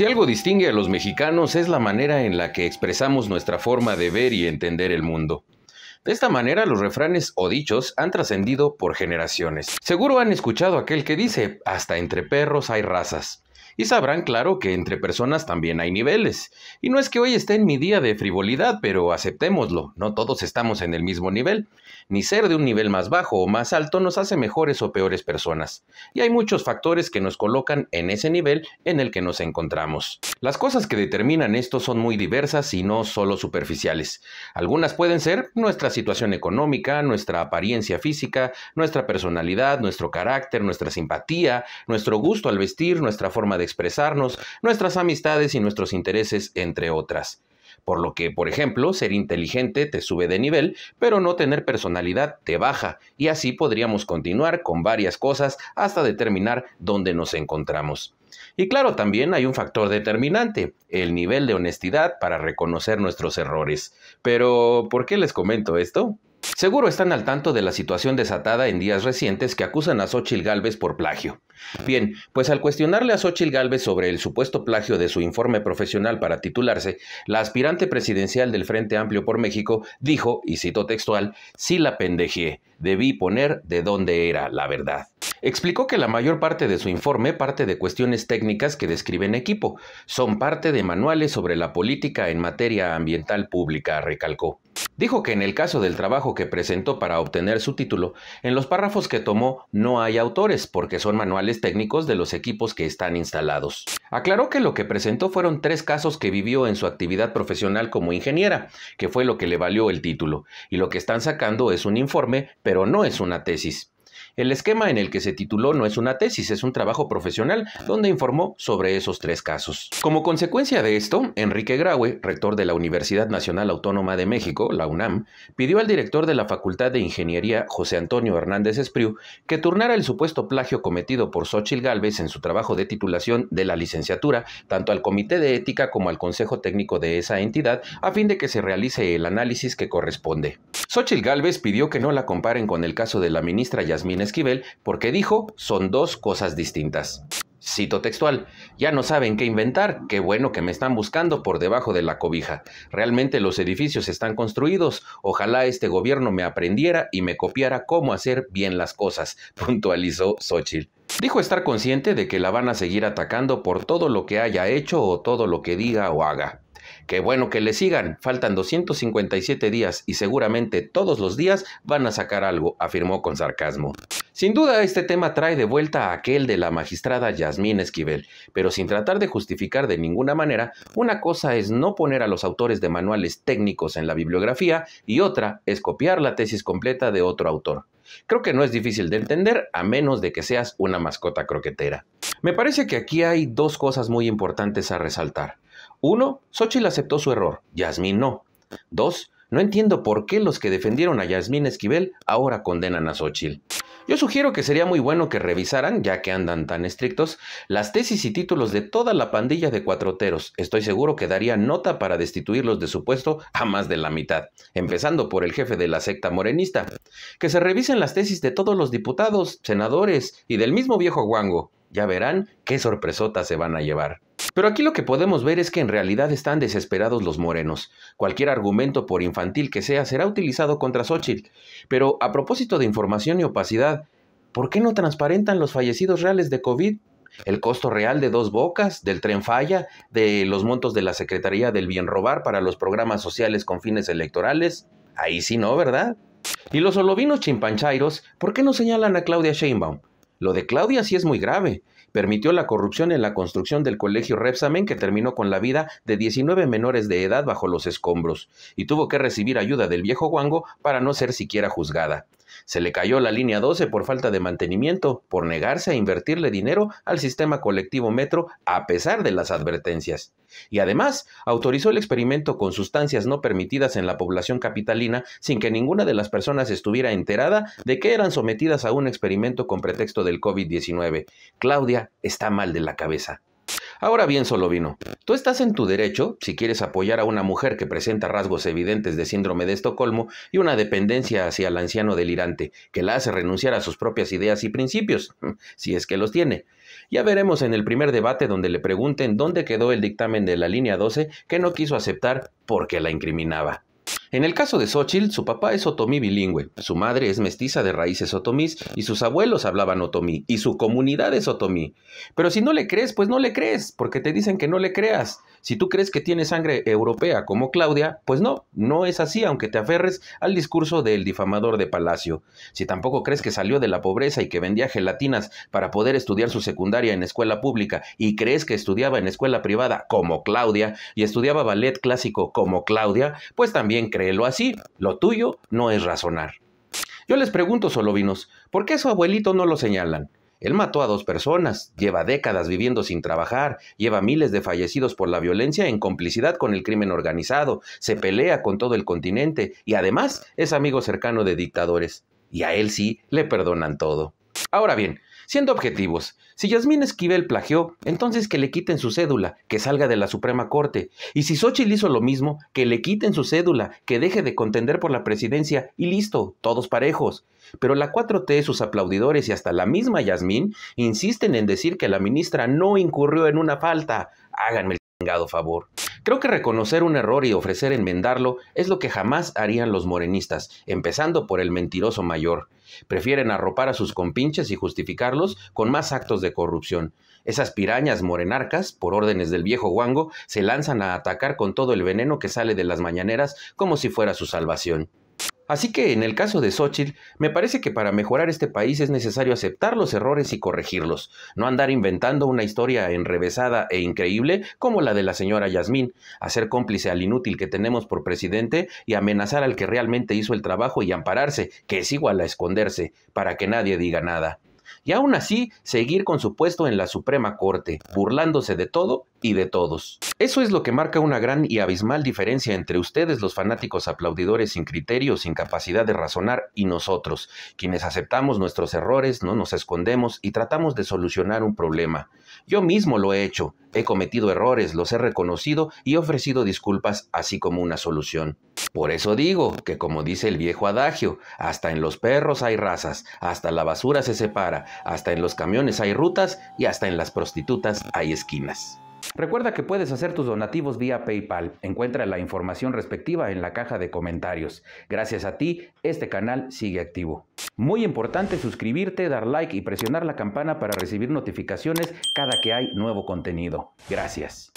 Si algo distingue a los mexicanos es la manera en la que expresamos nuestra forma de ver y entender el mundo. De esta manera los refranes o dichos han trascendido por generaciones. Seguro han escuchado aquel que dice, hasta entre perros hay razas y sabrán claro que entre personas también hay niveles. Y no es que hoy esté en mi día de frivolidad, pero aceptémoslo, no todos estamos en el mismo nivel. Ni ser de un nivel más bajo o más alto nos hace mejores o peores personas. Y hay muchos factores que nos colocan en ese nivel en el que nos encontramos. Las cosas que determinan esto son muy diversas y no solo superficiales. Algunas pueden ser nuestra situación económica, nuestra apariencia física, nuestra personalidad, nuestro carácter, nuestra simpatía, nuestro gusto al vestir, nuestra forma de de expresarnos, nuestras amistades y nuestros intereses, entre otras. Por lo que, por ejemplo, ser inteligente te sube de nivel, pero no tener personalidad te baja, y así podríamos continuar con varias cosas hasta determinar dónde nos encontramos. Y claro, también hay un factor determinante, el nivel de honestidad para reconocer nuestros errores. Pero, ¿por qué les comento esto? Seguro están al tanto de la situación desatada en días recientes que acusan a Xochitl Gálvez por plagio. Bien, pues al cuestionarle a Xochitl Gálvez sobre el supuesto plagio de su informe profesional para titularse, la aspirante presidencial del Frente Amplio por México dijo, y cito textual, sí la pendejé, debí poner de dónde era la verdad. Explicó que la mayor parte de su informe parte de cuestiones técnicas que describen equipo, son parte de manuales sobre la política en materia ambiental pública, recalcó. Dijo que en el caso del trabajo que presentó para obtener su título, en los párrafos que tomó no hay autores porque son manuales técnicos de los equipos que están instalados. Aclaró que lo que presentó fueron tres casos que vivió en su actividad profesional como ingeniera, que fue lo que le valió el título, y lo que están sacando es un informe, pero no es una tesis. El esquema en el que se tituló no es una tesis, es un trabajo profesional donde informó sobre esos tres casos. Como consecuencia de esto, Enrique Graue, rector de la Universidad Nacional Autónoma de México, la UNAM, pidió al director de la Facultad de Ingeniería, José Antonio Hernández Espriu, que turnara el supuesto plagio cometido por Xochil Gálvez en su trabajo de titulación de la licenciatura, tanto al Comité de Ética como al Consejo Técnico de esa entidad, a fin de que se realice el análisis que corresponde. Xochil Gálvez pidió que no la comparen con el caso de la ministra Yasmín Esquivel porque dijo son dos cosas distintas. Cito textual, ya no saben qué inventar, qué bueno que me están buscando por debajo de la cobija. Realmente los edificios están construidos, ojalá este gobierno me aprendiera y me copiara cómo hacer bien las cosas, puntualizó Xochitl. Dijo estar consciente de que la van a seguir atacando por todo lo que haya hecho o todo lo que diga o haga. Qué bueno que le sigan, faltan 257 días y seguramente todos los días van a sacar algo, afirmó con sarcasmo. Sin duda, este tema trae de vuelta a aquel de la magistrada Yasmín Esquivel, pero sin tratar de justificar de ninguna manera, una cosa es no poner a los autores de manuales técnicos en la bibliografía y otra es copiar la tesis completa de otro autor. Creo que no es difícil de entender a menos de que seas una mascota croquetera. Me parece que aquí hay dos cosas muy importantes a resaltar. 1. Xochitl aceptó su error, Yasmín no. 2. no entiendo por qué los que defendieron a Yasmín Esquivel ahora condenan a Xochitl. Yo sugiero que sería muy bueno que revisaran, ya que andan tan estrictos, las tesis y títulos de toda la pandilla de cuatroteros. Estoy seguro que daría nota para destituirlos de su puesto a más de la mitad, empezando por el jefe de la secta morenista. Que se revisen las tesis de todos los diputados, senadores y del mismo viejo guango. Ya verán qué sorpresotas se van a llevar. Pero aquí lo que podemos ver es que en realidad están desesperados los morenos. Cualquier argumento, por infantil que sea, será utilizado contra Xochitl. Pero a propósito de información y opacidad, ¿por qué no transparentan los fallecidos reales de COVID? El costo real de dos bocas, del tren falla, de los montos de la Secretaría del Bien Robar para los programas sociales con fines electorales. Ahí sí no, ¿verdad? Y los olovinos chimpanchairos, ¿por qué no señalan a Claudia Sheinbaum? Lo de Claudia sí es muy grave. Permitió la corrupción en la construcción del colegio Repsamen que terminó con la vida de 19 menores de edad bajo los escombros y tuvo que recibir ayuda del viejo guango para no ser siquiera juzgada. Se le cayó la línea 12 por falta de mantenimiento, por negarse a invertirle dinero al sistema colectivo metro a pesar de las advertencias. Y además, autorizó el experimento con sustancias no permitidas en la población capitalina sin que ninguna de las personas estuviera enterada de que eran sometidas a un experimento con pretexto del COVID-19. Claudia está mal de la cabeza. Ahora bien, vino. tú estás en tu derecho si quieres apoyar a una mujer que presenta rasgos evidentes de síndrome de Estocolmo y una dependencia hacia el anciano delirante, que la hace renunciar a sus propias ideas y principios, si es que los tiene. Ya veremos en el primer debate donde le pregunten dónde quedó el dictamen de la línea 12 que no quiso aceptar porque la incriminaba. En el caso de Xochitl, su papá es otomí bilingüe, su madre es mestiza de raíces otomís y sus abuelos hablaban otomí y su comunidad es otomí. Pero si no le crees, pues no le crees, porque te dicen que no le creas. Si tú crees que tiene sangre europea como Claudia, pues no, no es así, aunque te aferres al discurso del difamador de Palacio. Si tampoco crees que salió de la pobreza y que vendía gelatinas para poder estudiar su secundaria en escuela pública y crees que estudiaba en escuela privada como Claudia y estudiaba ballet clásico como Claudia, pues también créelo así. Lo tuyo no es razonar. Yo les pregunto, Solovinos, ¿por qué su abuelito no lo señalan? Él mató a dos personas, lleva décadas viviendo sin trabajar, lleva miles de fallecidos por la violencia en complicidad con el crimen organizado, se pelea con todo el continente y además es amigo cercano de dictadores. Y a él sí le perdonan todo. Ahora bien, Siendo objetivos, si Yasmín Esquivel plagió, entonces que le quiten su cédula, que salga de la Suprema Corte. Y si Xochitl hizo lo mismo, que le quiten su cédula, que deje de contender por la presidencia y listo, todos parejos. Pero la 4T, sus aplaudidores y hasta la misma Yasmín insisten en decir que la ministra no incurrió en una falta. Háganme el chingado favor. Creo que reconocer un error y ofrecer enmendarlo es lo que jamás harían los morenistas, empezando por el mentiroso mayor. Prefieren arropar a sus compinches y justificarlos con más actos de corrupción. Esas pirañas morenarcas, por órdenes del viejo guango, se lanzan a atacar con todo el veneno que sale de las mañaneras como si fuera su salvación. Así que en el caso de Xochitl, me parece que para mejorar este país es necesario aceptar los errores y corregirlos, no andar inventando una historia enrevesada e increíble como la de la señora Yasmín, hacer cómplice al inútil que tenemos por presidente y amenazar al que realmente hizo el trabajo y ampararse, que es igual a esconderse, para que nadie diga nada y aún así seguir con su puesto en la Suprema Corte, burlándose de todo y de todos. Eso es lo que marca una gran y abismal diferencia entre ustedes los fanáticos aplaudidores sin criterio, sin capacidad de razonar, y nosotros, quienes aceptamos nuestros errores, no nos escondemos y tratamos de solucionar un problema. Yo mismo lo he hecho, he cometido errores, los he reconocido y he ofrecido disculpas, así como una solución. Por eso digo que, como dice el viejo adagio, hasta en los perros hay razas, hasta la basura se separa, hasta en los camiones hay rutas y hasta en las prostitutas hay esquinas. Recuerda que puedes hacer tus donativos vía PayPal. Encuentra la información respectiva en la caja de comentarios. Gracias a ti, este canal sigue activo. Muy importante suscribirte, dar like y presionar la campana para recibir notificaciones cada que hay nuevo contenido. Gracias.